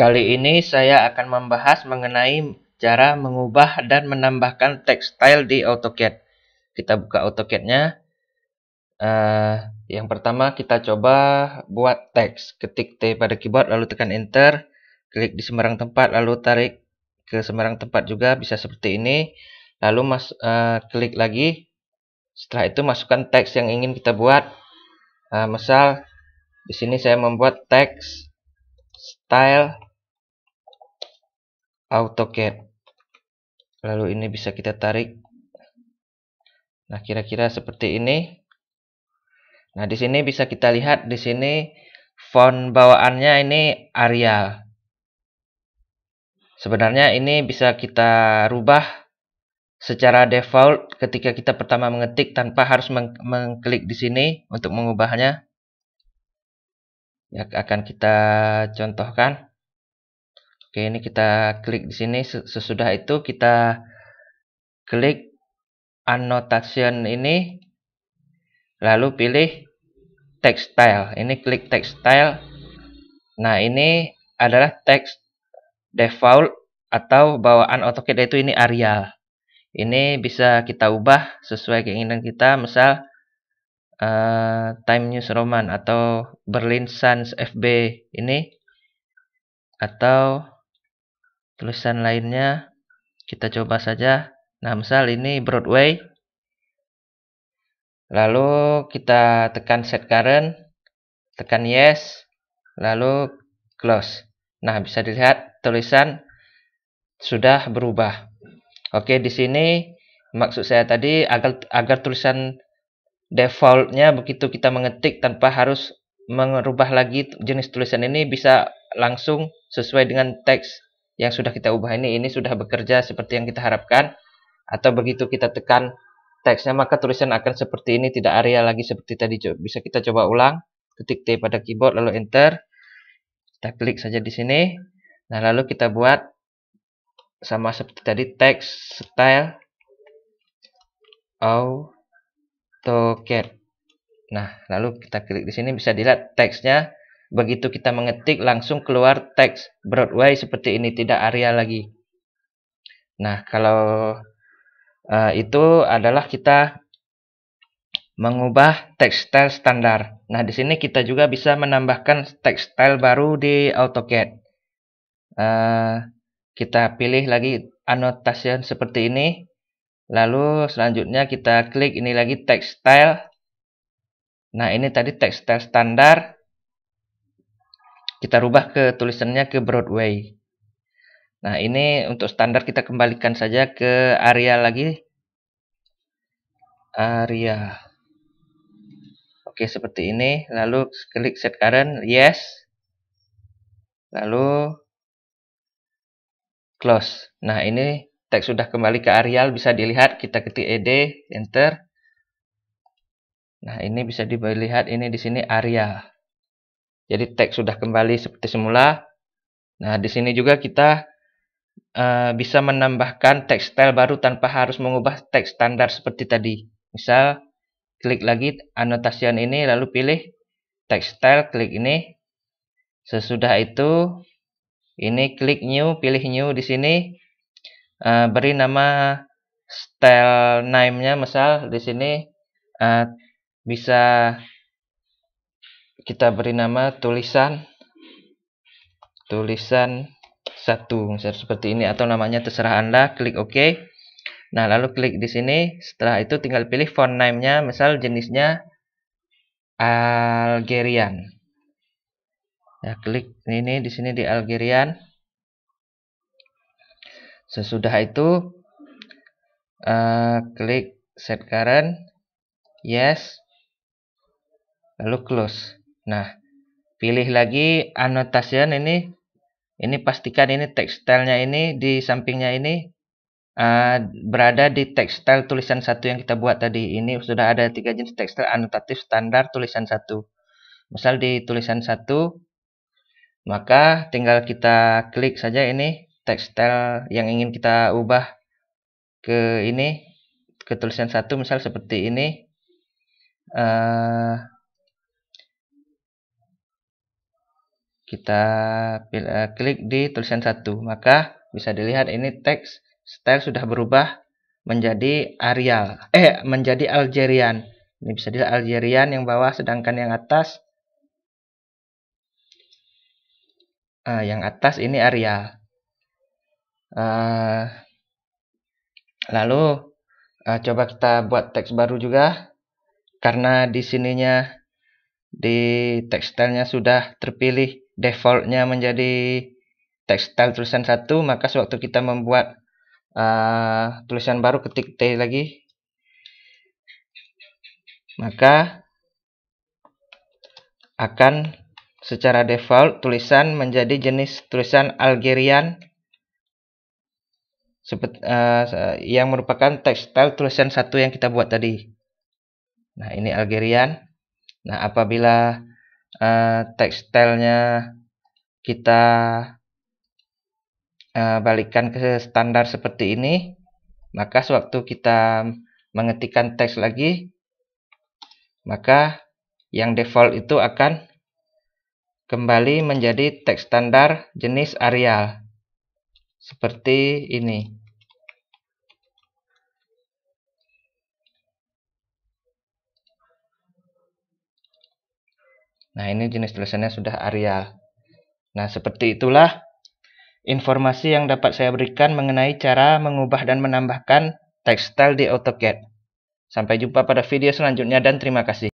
Kali ini saya akan membahas mengenai cara mengubah dan menambahkan style di AutoCAD. Kita buka AutoCAD-nya. Uh, yang pertama kita coba buat teks. Ketik T pada keyboard lalu tekan Enter. Klik di sembarang tempat lalu tarik ke sembarang tempat juga bisa seperti ini. Lalu mas, uh, klik lagi. Setelah itu masukkan teks yang ingin kita buat. Uh, misal di sini saya membuat teks style AutoCAD. Lalu ini bisa kita tarik. Nah, kira-kira seperti ini. Nah, di sini bisa kita lihat di sini font bawaannya ini Arial. Sebenarnya ini bisa kita rubah secara default ketika kita pertama mengetik tanpa harus meng mengklik di sini untuk mengubahnya. Ya, akan kita contohkan. Oke, ini kita klik di sini. Sesudah itu kita klik annotation ini, lalu pilih textile. Ini klik textile. Nah, ini adalah text default atau bawaan AutoCAD itu ini Arial. Ini bisa kita ubah sesuai keinginan kita. Misal uh, Time News Roman atau Berlin Sans FB ini atau Tulisan lainnya kita coba saja. Nah, misal ini Broadway. Lalu kita tekan set current, tekan yes, lalu close. Nah, bisa dilihat tulisan sudah berubah. Oke, di sini maksud saya tadi agar agar tulisan defaultnya begitu kita mengetik tanpa harus mengubah lagi jenis tulisan ini bisa langsung sesuai dengan teks yang sudah kita ubah ini ini sudah bekerja seperti yang kita harapkan atau begitu kita tekan teksnya maka tulisan akan seperti ini tidak area lagi seperti tadi bisa kita coba ulang ketik T pada keyboard lalu enter kita klik saja di sini nah lalu kita buat sama seperti tadi teks style AutoCAD nah lalu kita klik di sini bisa dilihat teksnya Begitu kita mengetik langsung keluar teks Broadway seperti ini tidak area lagi. Nah kalau uh, itu adalah kita mengubah teks style standar. Nah, di sini kita juga bisa menambahkan teks style baru di AutoCAD. Uh, kita pilih lagi annotation seperti ini. Lalu selanjutnya kita klik ini lagi style. Nah, ini tadi style standar. Kita rubah ke tulisannya ke Broadway. Nah, ini untuk standar kita kembalikan saja ke area lagi. Area. Oke, seperti ini. Lalu klik set current, yes. Lalu close. Nah, ini teks sudah kembali ke Arial bisa dilihat kita ketik ed, enter. Nah, ini bisa dilihat ini di sini area. Jadi tag sudah kembali seperti semula. Nah, di sini juga kita uh, bisa menambahkan teks style baru tanpa harus mengubah teks standar seperti tadi. Misal, klik lagi anotasi ini, lalu pilih teks style, klik ini. Sesudah itu, ini klik new, pilih new di sini. Uh, beri nama style name-nya, misal di sini uh, bisa kita beri nama tulisan tulisan satu misalnya seperti ini atau namanya terserah Anda, klik OK. Nah, lalu klik di sini. Setelah itu tinggal pilih font name-nya, misal jenisnya Algerian. Ya, klik ini di sini di Algerian. Sesudah itu uh, klik set current, yes, lalu close. Nah, pilih lagi annotation ini. Ini pastikan ini tekstilnya ini di sampingnya ini uh, berada di tekstil tulisan satu yang kita buat tadi. Ini sudah ada tiga jenis tekstil anotatif standar tulisan satu. Misal di tulisan satu, maka tinggal kita klik saja ini text yang ingin kita ubah ke ini ke tulisan satu misal seperti ini. Uh, kita uh, klik di tulisan satu maka bisa dilihat ini teks style sudah berubah menjadi Arial eh menjadi Algerian ini bisa dilihat Algerian yang bawah sedangkan yang atas uh, yang atas ini Arial uh, lalu uh, coba kita buat teks baru juga karena di sininya di tekstilnya sudah terpilih defaultnya menjadi text style tulisan satu maka sewaktu kita membuat uh, tulisan baru ketik T lagi maka akan secara default tulisan menjadi jenis tulisan Algerian sepet, uh, yang merupakan text style tulisan satu yang kita buat tadi nah ini Algerian nah apabila uh, tekstilnya kita uh, balikan ke standar seperti ini maka sewaktu kita mengetikkan teks lagi maka yang default itu akan kembali menjadi teks standar jenis Arial seperti ini Nah, ini jenis tulisannya sudah Arial. Nah, seperti itulah informasi yang dapat saya berikan mengenai cara mengubah dan menambahkan tekstil di AutoCAD. Sampai jumpa pada video selanjutnya dan terima kasih.